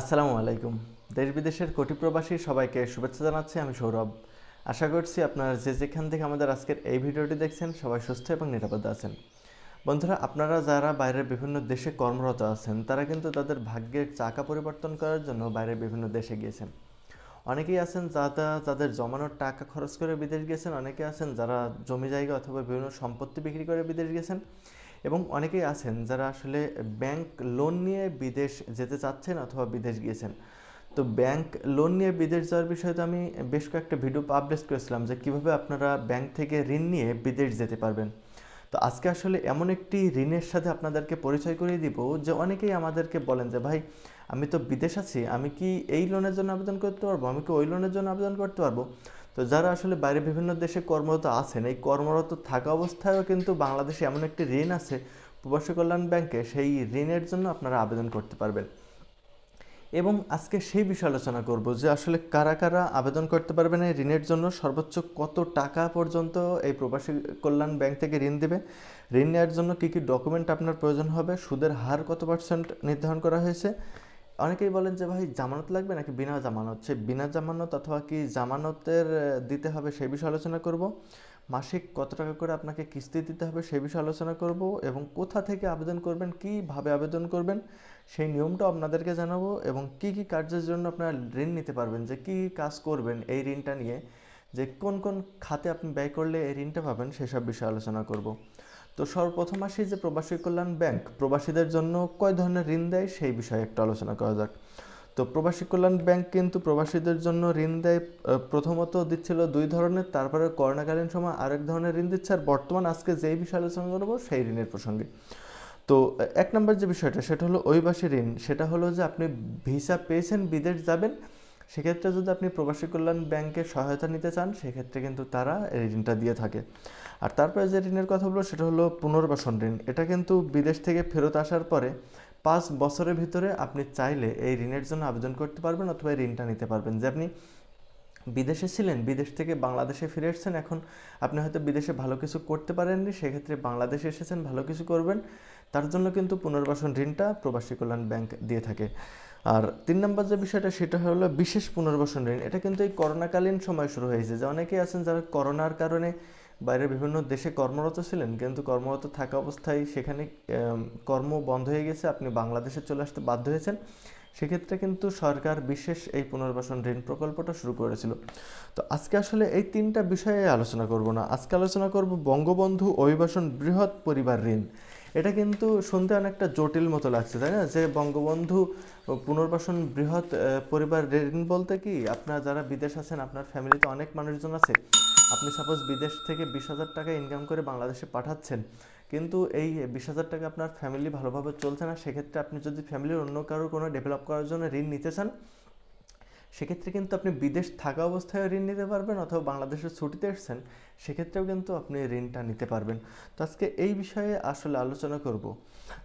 আসসালামু আলাইকুম দেশ বিদেশের কোটি প্রবাসী সবাইকে শুভেচ্ছা জানাচ্ছি আমি সৌরভ আশা করছি আপনারা যে যেখান থেকে আমাদের আজকের এই ভিডিওটি দেখছেন সবাই সুস্থ এবং নিরাপদে আছেন বন্ধুরা আপনারা যারা বাইরের বিভিন্ন দেশে কর্মরত আছেন তারা কিন্তু তাদের ভাগ্যের চাকা পরিবর্তন করার জন্য বাইরের বিভিন্ন দেশে গিয়েছেন অনেকেই আছেন যারা তাদের জমানোর টাকা খরচ করে বিদেশ গেছেন অনেকে আছেন যারা জমি জায়গা অথবা বিভিন্ন সম্পত্তি বিক্রি করে বিদেশ গেছেন এবং অনেকেই আছেন যারা আসলে ব্যাংক লোন নিয়ে বিদেশ যেতে চাচ্ছেন অথবা বিদেশ গিয়েছেন তো ব্যাংক লোন নিয়ে বিদেশ যাওয়ার বিষয়ে তো আমি বেশ কয়েকটা ভিডিও পাবলিশ করেছিলাম যে কিভাবে আপনারা ব্যাংক থেকে ঋণ নিয়ে বিদেশ যেতে পারবেন তো আজকে আসলে এমন একটি ঋণের সাথে আপনাদেরকে পরিচয় করিয়ে দিব যে অনেকেই আমাদেরকে বলেন যে ভাই আমি তো বিদেশ আছি আমি কি এই লোনের জন্য আবেদন করতে পারবো আমি কি ওই লোনের জন্য আবেদন করতে পারবো তো যারা আসলে বাইরে বিভিন্ন দেশে কর্মরত আছেন এই কর্মরত থাকা অবস্থায়ও কিন্তু বাংলাদেশে এমন একটি ঋণ আছে প্রবাসী কল্যাণ ব্যাংকে সেই ঋণের জন্য আপনারা আবেদন করতে পারবেন এবং আজকে সেই বিষয়ে আলোচনা করব যে আসলে কারা কারা আবেদন করতে পারবেন এই ঋণের জন্য সর্বোচ্চ কত টাকা পর্যন্ত এই প্রবাসী কল্যাণ ব্যাংক থেকে ঋণ দেবে ঋণ নেওয়ার জন্য কী কী ডকুমেন্ট আপনার প্রয়োজন হবে সুদের হার কত পার্সেন্ট নির্ধারণ করা হয়েছে অনেকেই বলেন যে ভাই জামানত লাগবে নাকি বিনা জামানত সে বিনা জামানত অথবা কি জামানতের দিতে হবে সে বিষয়ে আলোচনা করব মাসিক কত টাকা করে আপনাকে কিস্তি দিতে হবে সে বিষয়ে আলোচনা করব এবং কোথা থেকে আবেদন করবেন কীভাবে আবেদন করবেন সেই নিয়মটাও আপনাদেরকে জানাবো এবং কি কি কার্যের জন্য আপনারা ঋণ নিতে পারবেন যে কি কাজ করবেন এই ঋণটা নিয়ে যে কোন কোন খাতে আপনি ব্যয় করলে এই ঋণটা পাবেন সেসব বিষয়ে আলোচনা করব তো সর্বপ্রথম আসি যে প্রবাসী কল্যাণ ব্যাংক প্রবাসীদের জন্য কয় ধরনের ঋণ দেয় সেই বিষয়ে একটা আলোচনা করা যাক তো প্রবাসী কল্যাণ ব্যাংক কিন্তু প্রবাসীদের জন্য ঋণ দেয় প্রথমত দিচ্ছিল দুই ধরনের তারপরে করোনাকালীন সময় আরেক ধরনের ঋণ দিচ্ছে আর বর্তমান আজকে যেই বিষয়ে আলোচনা করবো সেই ঋণের প্রসঙ্গে তো এক নম্বর যে বিষয়টা সেটা হলো অভিবাসী ঋণ সেটা হলো যে আপনি ভিসা পেয়েছেন বিদেশ যাবেন সেক্ষেত্রে যদি আপনি প্রবাসী কল্যাণ ব্যাংকের সহায়তা নিতে চান সেক্ষেত্রে কিন্তু তারা এই ঋণটা দিয়ে থাকে আর তারপরে যে ঋণের কথা বলবো সেটা হলো পুনর্বাসন ঋণ এটা কিন্তু বিদেশ থেকে ফেরত আসার পরে পাঁচ বছরের ভিতরে আপনি চাইলে এই ঋণের জন্য আবেদন করতে পারবেন অথবা এই ঋণটা নিতে পারবেন যে আপনি বিদেশে ছিলেন বিদেশ থেকে বাংলাদেশে ফিরে এসেছেন এখন আপনি হয়তো বিদেশে ভালো কিছু করতে পারেননি সেক্ষেত্রে বাংলাদেশে এসেছেন ভালো কিছু করবেন তার জন্য কিন্তু পুনর্বাসন ঋণটা প্রবাসী কল্যাণ ব্যাংক দিয়ে থাকে আর তিন নম্বর যে বিষয়টা সেটা হলো বিশেষ পুনর্বাসন ঋণ এটা কিন্তু এই করোনাকালীন সময় শুরু হয়েছে যে অনেকেই আছেন যারা করোনার কারণে বাইরের বিভিন্ন দেশে কর্মরত ছিলেন কিন্তু কর্মরত থাকা অবস্থায় সেখানে কর্ম বন্ধ হয়ে গেছে আপনি বাংলাদেশে চলে আসতে বাধ্য হয়েছেন সেক্ষেত্রে কিন্তু সরকার বিশেষ এই পুনর্বাসন ঋণ প্রকল্পটা শুরু করেছিল তো আজকে আসলে এই তিনটা বিষয়ে আলোচনা করব না আজকে আলোচনা করব বঙ্গবন্ধু অভিবাসন বৃহৎ পরিবার ঋণ এটা কিন্তু শুনতে অনেকটা জটিল মতো লাগছে তাই না যে বঙ্গবন্ধু পুনর্বাসন বৃহৎ পরিবার ঋণ বলতে কি আপনার যারা বিদেশ আছেন আপনার ফ্যামিলিতে অনেক মানুষজন আছে আপনি সাপোজ বিদেশ থেকে বিশ হাজার টাকা ইনকাম করে বাংলাদেশে পাঠাচ্ছেন কিন্তু এই বিশ হাজার টাকা আপনার ফ্যামিলি ভালোভাবে চলছে না সেক্ষেত্রে আপনি যদি ফ্যামিলির অন্য কারোর কোনো ডেভেলপ করার জন্য ঋণ নিতে চান সেক্ষেত্রে কিন্তু আপনি বিদেশ থাকা অবস্থায় ঋণ নিতে পারবেন অথবা বাংলাদেশের ছুটিতে এসছেন সেক্ষেত্রেও কিন্তু আপনি ঋণটা নিতে পারবেন তো আজকে এই বিষয়ে আসলে আলোচনা করব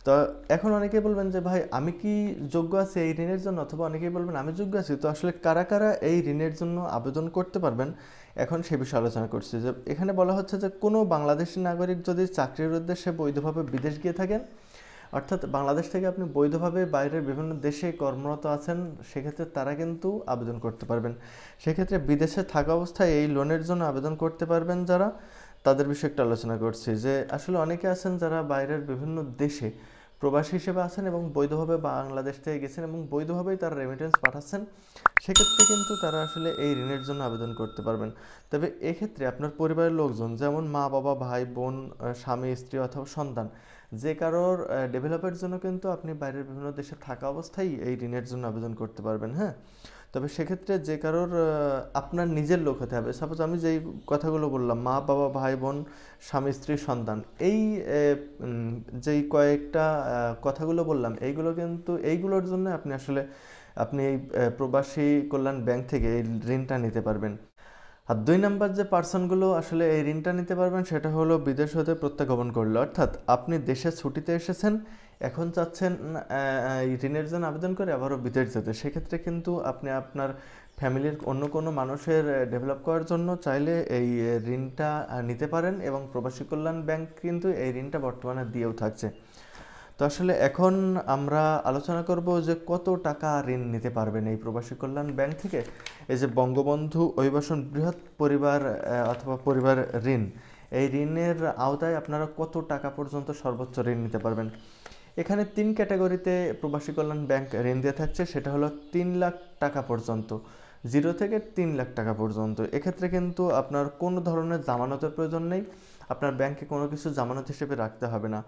তো এখন অনেকে বলবেন যে ভাই আমি কি যোগ্য আছি এই ঋণের জন্য অথবা অনেকেই বলবেন আমি যোগ্য আছি তো আসলে কারা কারা এই ঋণের জন্য আবেদন করতে পারবেন এখন সে বিষয়ে আলোচনা করছি যে এখানে বলা হচ্ছে যে কোনো বাংলাদেশি নাগরিক যদি চাকরির উদ্দেশ্যে বৈধভাবে বিদেশ গিয়ে থাকেন অর্থাৎ বাংলাদেশ থেকে আপনি বৈধভাবে বাইরের বিভিন্ন দেশে কর্মরত আছেন সেক্ষেত্রে তারা কিন্তু আবেদন করতে পারবেন সেক্ষেত্রে বিদেশে থাকা অবস্থায় এই লোনের জন্য আবেদন করতে পারবেন যারা তাদের বিষয়ে একটু আলোচনা করছি যে আসলে অনেকে আছেন যারা বাইরের বিভিন্ন দেশে প্রবাসী হিসেবে আছেন এবং বৈধভাবে বাংলাদেশ থেকে গেছেন এবং বৈধভাবেই তারা রেমিটেন্স পাঠাচ্ছেন সেক্ষেত্রে কিন্তু তারা আসলে এই ঋণের জন্য আবেদন করতে পারবেন তবে এক্ষেত্রে আপনার পরিবারের লোকজন যেমন মা বাবা ভাই বোন স্বামী স্ত্রী অথবা সন্তান যে কারোর ডেভেলপের জন্য কিন্তু আপনি বাইরের বিভিন্ন দেশে থাকা অবস্থায় এই ঋণের জন্য আবেদন করতে পারবেন হ্যাঁ তবে সেক্ষেত্রে যে কারোর আপনার নিজের লোক হতে হবে সাপোজ আমি যেই কথাগুলো বললাম মা বাবা ভাই বোন স্বামী স্ত্রী সন্তান এই যেই কয়েকটা কথাগুলো বললাম এইগুলো কিন্তু এইগুলোর জন্য আপনি আসলে আপনি এই প্রবাসী কল্যাণ ব্যাংক থেকে এই ঋণটা নিতে পারবেন আর দুই নাম্বার যে পার্সনগুলো আসলে এই ঋণটা নিতে পারবেন সেটা হলো বিদেশ হতে প্রত্যাগমন করলো অর্থাৎ আপনি দেশে ছুটিতে এসেছেন এখন চাচ্ছেন ঋণের জন্য আবেদন করে আবারও বিদেশ যেতে সেক্ষেত্রে কিন্তু আপনি আপনার ফ্যামিলির অন্য কোনো মানুষের ডেভেলপ করার জন্য চাইলে এই ঋণটা নিতে পারেন এবং প্রবাসী কল্যাণ ব্যাংক কিন্তু এই ঋণটা বর্তমানে দিয়েও থাকছে তো আসলে এখন আমরা আলোচনা করব যে কত টাকা ঋণ নিতে পারবেন এই প্রবাসী কল্যাণ ব্যাংক থেকে এই যে বঙ্গবন্ধু অভিবাসন বৃহৎ পরিবার অথবা পরিবার ঋণ এই ঋণের আওতায় আপনারা কত টাকা পর্যন্ত সর্বোচ্চ ঋণ নিতে পারবেন এখানে তিন ক্যাটাগরিতে প্রবাসী কল্যাণ ব্যাংক ঋণ দিয়ে থাকছে সেটা হলো তিন লাখ টাকা পর্যন্ত জিরো থেকে তিন লাখ টাকা পর্যন্ত এক্ষেত্রে কিন্তু আপনার কোনো ধরনের জামানতের প্রয়োজন নেই আপনার ব্যাংকে কোনো কিছু জামানত হিসেবে রাখতে হবে না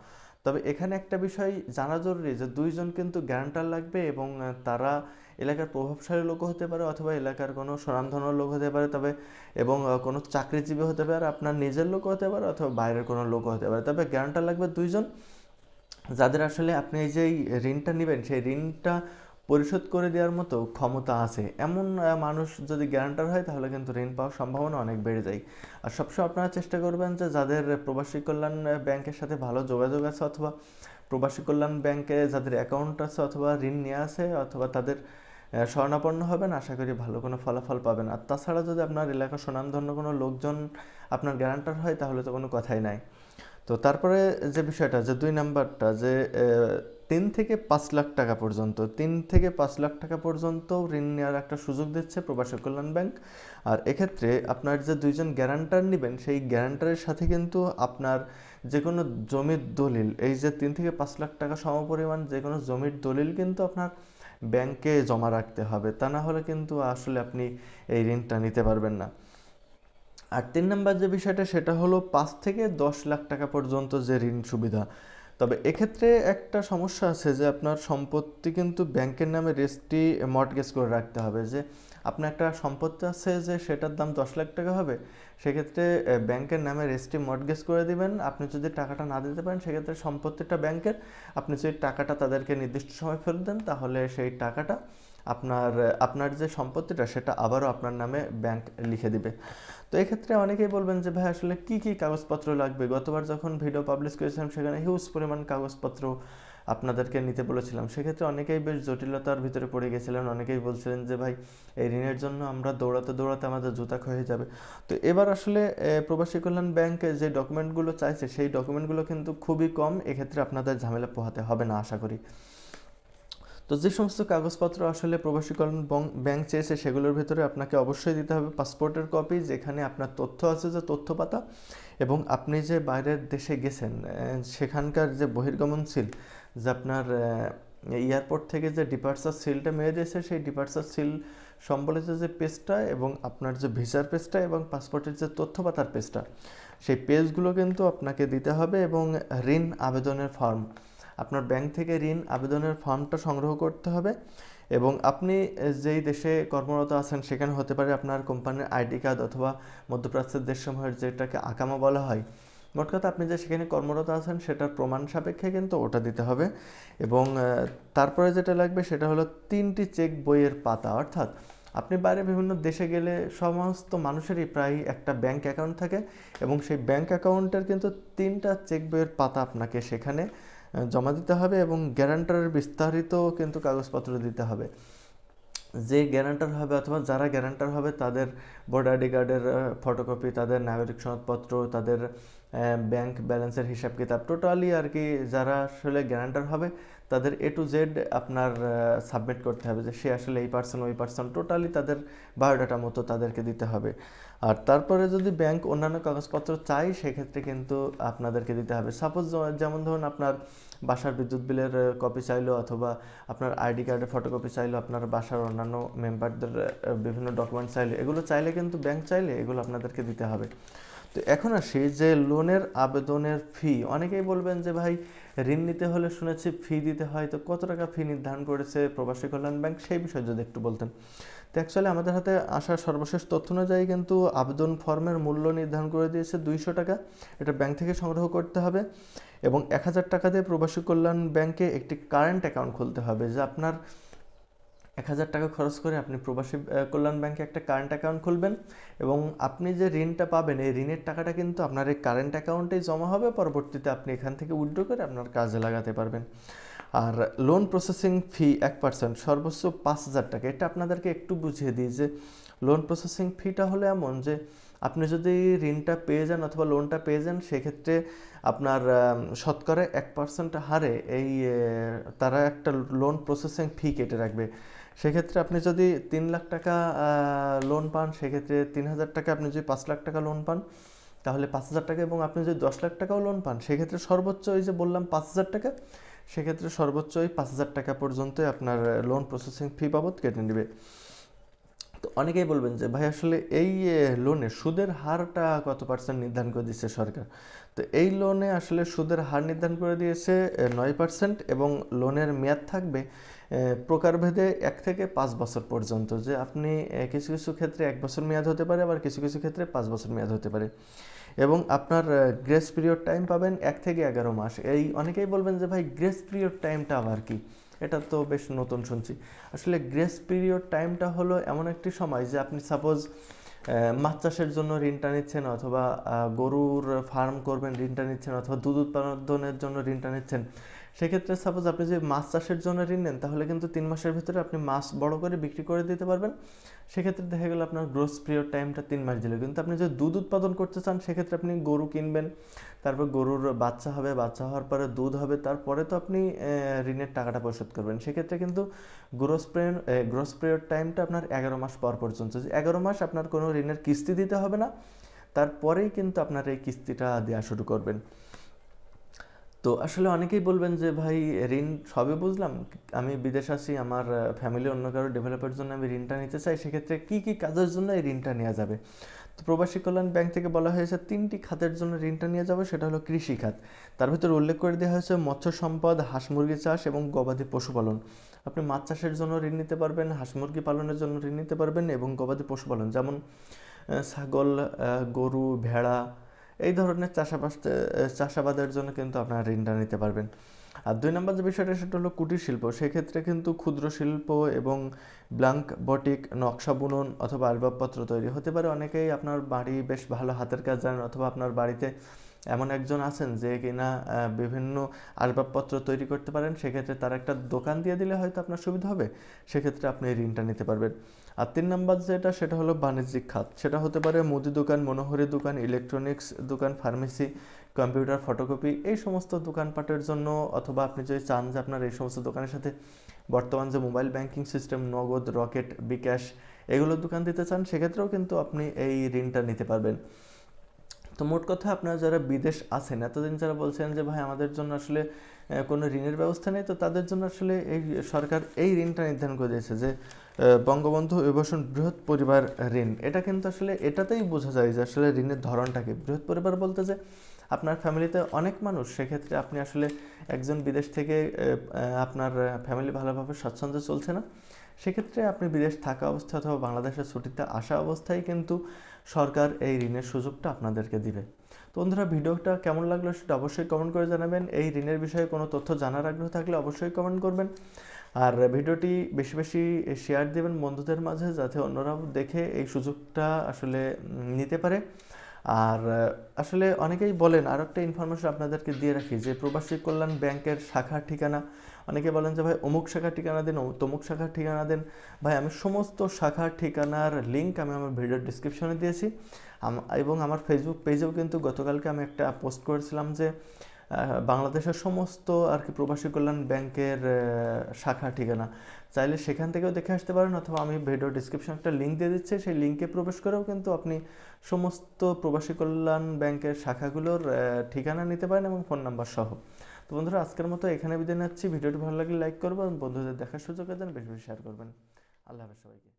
তবে এখানে একটা বিষয় জানা জরুরি যে দুইজন কিন্তু গ্যারান্টার লাগবে এবং তারা এলাকার প্রভাবশালী লোক হতে পারে অথবা এলাকার কোনো স্বনামধন্য লোক হতে পারে তবে এবং কোনো চাকরিজীবী হতে পারে আপনার নিজের লোক হতে পারে অথবা বাইরের কোনো লোক হতে পারে তবে গ্যারান্টার লাগবে দুইজন যাদের আসলে আপনি যে ঋণটা নেবেন সেই ঋণটা পরিশোধ করে দেওয়ার মতো ক্ষমতা আছে এমন মানুষ যদি গ্যারান্টার হয় তাহলে কিন্তু ঋণ পাওয়ার সম্ভাবনা অনেক বেড়ে যায় আর সবসময় আপনারা চেষ্টা করবেন যে যাদের প্রবাসী কল্যাণ ব্যাংকের সাথে ভালো যোগাযোগ আছে অথবা প্রবাসী কল্যাণ ব্যাংকে যাদের অ্যাকাউন্ট আছে অথবা ঋণ নিয়ে আছে অথবা তাদের স্বর্ণাপন্ন হবেন আশা করি ভালো কোনো ফলাফল পাবেন আর তাছাড়া যদি আপনার এলাকার সুনামধন্য কোনো লোকজন আপনার গ্যারান্টার হয় তাহলে তো কোনো কথাই নাই তো তারপরে যে বিষয়টা যে দুই নাম্বারটা যে তিন থেকে পাঁচ লাখ টাকা পর্যন্ত তিন থেকে পাঁচ লাখ টাকা পর্যন্ত ঋণ নেওয়ার একটা সুযোগ দিচ্ছে প্রবাসী কল্যাণ ব্যাংক আর এক্ষেত্রে আপনার যে দুইজন গ্যারান্টার নেবেন সেই গ্যারান্টারের সাথে কিন্তু আপনার যে কোনো জমির দলিল এই যে তিন থেকে পাঁচ লাখ টাকা সমপরিমাণ যে কোনো জমির দলিল কিন্তু আপনার ব্যাংকে জমা রাখতে হবে তা না হলে কিন্তু আসলে আপনি এই ঋণটা নিতে পারবেন না আর তিন নম্বর যে বিষয়টা সেটা হলো পাঁচ থেকে দশ লাখ টাকা পর্যন্ত যে ঋণ সুবিধা তবে এক্ষেত্রে একটা সমস্যা আছে যে আপনার সম্পত্তি কিন্তু ব্যাংকের নামে রেস্টি মর্টগেজ করে রাখতে হবে যে আপনার একটা সম্পত্তি আছে যে সেটার দাম দশ লাখ টাকা হবে সেক্ষেত্রে ব্যাংকের নামে রেজিস্ট্রি মর্টগেজ করে দিবেন আপনি যদি টাকাটা না দিতে পারেন সেক্ষেত্রে সম্পত্তিটা ব্যাংকের আপনি যদি টাকাটা তাদেরকে নির্দিষ্ট সময় ফেরত দেন তাহলে সেই টাকাটা আপনার আপনার যে সম্পত্তিটা সেটা আবারও আপনার নামে ব্যাংক লিখে দিবে তো এক্ষেত্রে অনেকেই বলবেন যে ভাই আসলে কি কি কাগজপত্র লাগবে গতবার যখন ভিডিও পাবলিশ করেছিলাম সেখানে হিউজ পরিমাণ কাগজপত্র আপনাদেরকে নিতে বলেছিলাম সেক্ষেত্রে অনেকেই বেশ জটিলতার ভিতরে পড়ে গেছিলেন অনেকেই বলছিলেন যে ভাই এই ঋণের জন্য আমরা দৌড়াতে দৌড়াতে আমাদের জুতা ক্ষয়ে যাবে তো এবার আসলে প্রবাসী কল্যাণ ব্যাংকে যে ডকুমেন্টগুলো চাইছে সেই ডকুমেন্টগুলো কিন্তু খুবই কম এক্ষেত্রে আপনাদের ঝামেলা পোহাতে হবে না আশা করি তো যে সমস্ত কাগজপত্র আসলে প্রবাসীকরণ ব্যাংক চেয়েছে সেগুলোর ভেতরে আপনাকে অবশ্যই দিতে হবে পাসপোর্টের কপি যেখানে আপনার তথ্য আছে যে তথ্য পাতা এবং আপনি যে বাইরের দেশে গেছেন সেখানকার যে বহির্গমন সিল যে আপনার এয়ারপোর্ট থেকে যে ডিপার্সার সিলটা মেরে দিয়েছে সেই ডিপার্সার সিল সম্বলিত যে পেজটা এবং আপনার যে ভিসার পেজটা এবং পাসপোর্টের যে তথ্য পাতার পেজটা সেই পেজগুলো কিন্তু আপনাকে দিতে হবে এবং ঋণ আবেদনের ফর্ম আপনার ব্যাংক থেকে ঋণ আবেদনের ফর্মটা সংগ্রহ করতে হবে এবং আপনি যেই দেশে কর্মরত আছেন সেখানে হতে পারে আপনার কোম্পানির আইডি কার্ড অথবা মধ্যপ্রাচ্যের দেশসমূহের যেটাকে আকামা বলা হয় মোট কথা আপনি যে সেখানে কর্মরত আছেন সেটার প্রমাণ সাপেক্ষে কিন্তু ওটা দিতে হবে এবং তারপরে যেটা লাগবে সেটা হলো তিনটি চেক বইয়ের পাতা অর্থাৎ আপনি বাইরে বিভিন্ন দেশে গেলে সমস্ত মানুষেরই প্রায় একটা ব্যাংক অ্যাকাউন্ট থাকে এবং সেই ব্যাংক অ্যাকাউন্টের কিন্তু তিনটা চেক বইয়ের পাতা আপনাকে সেখানে জমা দিতে হবে এবং গ্যারান্টারের বিস্তারিত কিন্তু কাগজপত্র দিতে হবে যে গ্যারান্টার হবে অথবা যারা গ্যারান্টার হবে তাদের বোর্ড আইডি কার্ডের ফটোকপি তাদের নাগরিক সনদপত্র তাদের ব্যাংক ব্যালেন্সের হিসাব কিতাব টোটালি আর কি যারা আসলে গ্যারান্টার হবে তাদের এ টু জেড আপনার সাবমিট করতে হবে যে সে আসলে এই পার্সন ওই পার্সন টোটালি তাদের বায়োডাটা মতো তাদেরকে দিতে হবে আর তারপরে যদি ব্যাংক অন্যান্য কাগজপত্র চাই সেক্ষেত্রে কিন্তু আপনাদেরকে দিতে হবে সাপোজ যেমন ধরুন আপনার বাসার বিদ্যুৎ বিলের কপি চাইলো অথবা আপনার আইডি কার্ডের ফটোকপি চাইলো আপনার বাসার অন্যান্য মেম্বারদের বিভিন্ন ডকুমেন্ট চাইলে এগুলো চাইলে কিন্তু ব্যাংক চাইলে এগুলো আপনাদেরকে দিতে হবে তো এখন আসি যে লোনের আবেদনের ফি অনেকেই বলবেন যে ভাই ঋণ নিতে হলে শুনেছি ফি দিতে হয় তো কত টাকা ফি নির্ধারণ করেছে প্রবাসী কল্যাণ ব্যাংক সেই বিষয়ে যদি একটু বলতেন তো অ্যাকচুয়ালি আমাদের হাতে আসার সর্বশেষ তথ্য অনুযায়ী কিন্তু আবেদন ফর্মের মূল্য নির্ধারণ করে দিয়েছে দুইশো টাকা এটা ব্যাংক থেকে সংগ্রহ করতে হবে এবং এক হাজার টাকা দিয়ে প্রবাসী কল্যাণ ব্যাংকে একটি কারেন্ট অ্যাকাউন্ট খুলতে হবে যে আপনার এক হাজার টাকা খরচ করে আপনি প্রবাসী কল্যাণ ব্যাংকে একটা কারেন্ট অ্যাকাউন্ট খুলবেন এবং আপনি যে ঋণটা পাবেন এই ঋণের টাকাটা কিন্তু আপনার এই কারেন্ট অ্যাকাউন্টেই জমা হবে পরবর্তীতে আপনি এখান থেকে উইথড্র করে আপনার কাজে লাগাতে পারবেন আর লোন প্রসেসিং ফি এক পার্সেন্ট সর্বোচ্চ পাঁচ হাজার টাকা এটা আপনাদেরকে একটু বুঝিয়ে দিই যে লোন প্রসেসিং ফিটা হলো এমন যে আপনি যদি ঋণটা পেয়ে যান অথবা লোনটা পেয়ে যান সেক্ষেত্রে আপনার শতকরা এক পার্সেন্ট হারে এই তারা একটা লোন প্রসেসিং ফি কেটে রাখবে সেক্ষেত্রে আপনি যদি তিন লাখ টাকা লোন পান সেক্ষেত্রে তিন হাজার টাকা আপনি যদি পাঁচ লাখ টাকা লোন পান তাহলে পাঁচ হাজার টাকা এবং আপনি যদি দশ লাখ টাকাও লোন পান সেক্ষেত্রে সর্বোচ্চ ওই যে বললাম পাঁচ হাজার টাকা সেক্ষেত্রে সর্বোচ্চ ওই পাঁচ হাজার টাকা পর্যন্ত আপনার লোন প্রসেসিং ফি বাবদ কেটে নেবে তো অনেকেই বলবেন যে ভাই আসলে এই লোনে সুদের হারটা কত পার্সেন্ট নির্ধারণ করে দিয়েছে সরকার তো এই লোনে আসলে সুদের হার নির্ধারণ করে দিয়েছে নয় পার্সেন্ট এবং লোনের মেয়াদ থাকবে প্রকারভেদে এক থেকে পাঁচ বছর পর্যন্ত যে আপনি কিছু কিছু ক্ষেত্রে এক বছর মেয়াদ হতে পারে আবার কিছু কিছু ক্ষেত্রে পাঁচ বছর মেয়াদ হতে পারে এবং আপনার গ্রেস পিরিয়ড টাইম পাবেন এক থেকে এগারো মাস এই অনেকেই বলবেন যে ভাই গ্রেস পিরিয়ড টাইমটা আবার কি এটা তো বেশ নতুন শুনছি আসলে গ্রেস পিরিয়ড টাইমটা হলো এমন একটি সময় যে আপনি সাপোজ মাছ চাষের জন্য ঋণটা নিচ্ছেন অথবা গরুর ফার্ম করবেন ঋণটা নিচ্ছেন অথবা দুধ উৎপাদনের জন্য ঋণটা নিচ্ছেন সেক্ষেত্রে সাপোজ আপনি যদি মাছ চাষের জন্য ঋণ নেন তাহলে কিন্তু তিন মাসের ভিতরে আপনি মাছ বড় করে বিক্রি করে দিতে পারবেন সেক্ষেত্রে দেখা গেলো আপনার গ্রোথ পিরিয়ড টাইমটা তিন মাস দিলে কিন্তু আপনি যদি দুধ উৎপাদন করতে চান সেক্ষেত্রে আপনি গরু কিনবেন তারপর গরুর বাচ্চা হবে বাচ্চা হওয়ার পরে দুধ হবে তারপরে তো আপনি ঋণের টাকাটা পরিশোধ করবেন সেক্ষেত্রে কিন্তু গ্রোস পিরিয়ড গ্রোথ পিরিয়ড টাইমটা আপনার এগারো মাস পর পর্যন্ত এগারো মাস আপনার কোনো ঋণের কিস্তি দিতে হবে না তারপরেই কিন্তু আপনার এই কিস্তিটা দেওয়া শুরু করবেন তো আসলে অনেকেই বলবেন যে ভাই ঋণ সবে বুঝলাম আমি বিদেশ আছি আমার ফ্যামিলি অন্য কারো ডেভেলপের জন্য আমি ঋণটা নিতে চাই সেক্ষেত্রে কী কী কাজের জন্য এই ঋণটা নেওয়া যাবে তো প্রবাসী কল্যাণ ব্যাংক থেকে বলা হয়েছে তিনটি খাতের জন্য ঋণটা নিয়ে যাবে সেটা হলো কৃষি খাত তার ভিতরে উল্লেখ করে দেওয়া হয়েছে মৎস্য সম্পদ হাঁস মুরগি চাষ এবং গবাদি পশুপালন আপনি মাছ চাষের জন্য ঋণ নিতে পারবেন হাঁস মুরগি পালনের জন্য ঋণ নিতে পারবেন এবং গবাদি পশুপালন যেমন ছাগল গরু ভেড়া এই ধরনের চাষাবাস চাষাবাদের জন্য কিন্তু আপনারা ঋণটা নিতে পারবেন আর দুই নম্বর যে বিষয়টা সেটা হলো কুটির শিল্প সেক্ষেত্রে কিন্তু ক্ষুদ্র শিল্প এবং ব্লাঙ্ক বটিক নকশা বুনন অথবা আসবাবপত্র তৈরি হতে পারে অনেকেই আপনার বাড়ি বেশ ভালো হাতের কাজ জানেন অথবা আপনার বাড়িতে এমন একজন আছেন যে কিনা বিভিন্ন আসবাবপত্র তৈরি করতে পারেন সেক্ষেত্রে তার একটা দোকান দিয়ে দিলে হয়তো আপনার সুবিধা হবে সেক্ষেত্রে আপনি এই ঋণটা নিতে পারবেন আর তিন নম্বর যেটা সেটা হলো বাণিজ্যিক খাত সেটা হতে পারে মুদি দোকান মনোহরি দোকান ইলেকট্রনিক্স দোকান ফার্মেসি কম্পিউটার ফটোকপি এই সমস্ত দোকানপাটের জন্য অথবা আপনি যদি চান যে আপনার এই সমস্ত দোকানের সাথে বর্তমান যে mobile banking system Nagad Rocket bKash এগুলোর দোকান দিতে চান সেক্ষেত্রেও কিন্তু আপনি এই ঋণটা নিতে পারবেন তো মোট কথা আপনারা যারা বিদেশ আছেন এতদিন যারা বলছেন যে ভাই আমাদের জন্য আসলে কোনো ঋণের ব্যবস্থা নেই তো তাদের জন্য আসলে এই সরকার এই ঋণটা নির্ধারণ করে দিয়েছে যে বঙ্গবন্ধু অভিবাসন বৃহৎ পরিবার ঋণ এটা কিন্তু আসলে এটাতেই বোঝা যায় যে আসলে ঋণের ধরনটাকে বৃহৎ পরিবার বলতে যে আপনার ফ্যামিলিতে অনেক মানুষ সেক্ষেত্রে আপনি আসলে একজন বিদেশ থেকে আপনার ফ্যামিলি ভালোভাবে স্বচ্ছন্দে চলছে না সেক্ষেত্রে আপনি বিদেশ থাকা অবস্থায় অথবা বাংলাদেশের ছুটিতে আসা অবস্থায় কিন্তু সরকার এই ঋণের সুযোগটা আপনাদেরকে দিবে তো বন্ধুরা ভিডিওটা কেমন লাগলো সেটা অবশ্যই কমেন্ট করে জানাবেন এই ঋণের বিষয়ে কোনো তথ্য জানার আগ্রহ থাকলে অবশ্যই কমেন্ট করবেন আর ভিডিওটি বেশি বেশি শেয়ার দেবেন বন্ধুদের মাঝে যাতে অন্যরাও দেখে এই সুযোগটা আসলে নিতে পারে আর আসলে অনেকেই বলেন আর একটা ইনফরমেশন আপনাদেরকে দিয়ে রাখি যে প্রবাসী কল্যাণ ব্যাংকের শাখা ঠিকানা অনেকে বলেন যে ভাই অমুক শাখার ঠিকানা দিন তমুক শাখার ঠিকানা দিন ভাই আমি সমস্ত শাখার ঠিকানার লিঙ্ক আমি আমার ভিডিওর ডিসক্রিপশনে দিয়েছি এবং আমার ফেসবুক পেজেও কিন্তু গতকালকে আমি একটা পোস্ট করেছিলাম যে বাংলাদেশের সমস্ত আর কি প্রবাসী কল্যাণ ব্যাংকের শাখা ঠিকানা চাইলে সেখান থেকেও দেখে আসতে পারেন অথবা আমি ভিডিও ডিসক্রিপশন একটা লিঙ্ক দিয়ে দিচ্ছি সেই লিঙ্কে প্রবেশ করেও কিন্তু আপনি সমস্ত প্রবাসী কল্যাণ ব্যাংকের শাখাগুলোর ঠিকানা নিতে পারেন এবং ফোন নাম্বার সহ তো বন্ধুরা আজকের মতো এখানে বিদায় নিচ্ছি ভিডিওটি ভালো লাগলে লাইক করবেন বন্ধুদের দেখার সুযোগ দেন বেশি বেশি শেয়ার করবেন আল্লাহ হাফেজ সবাইকে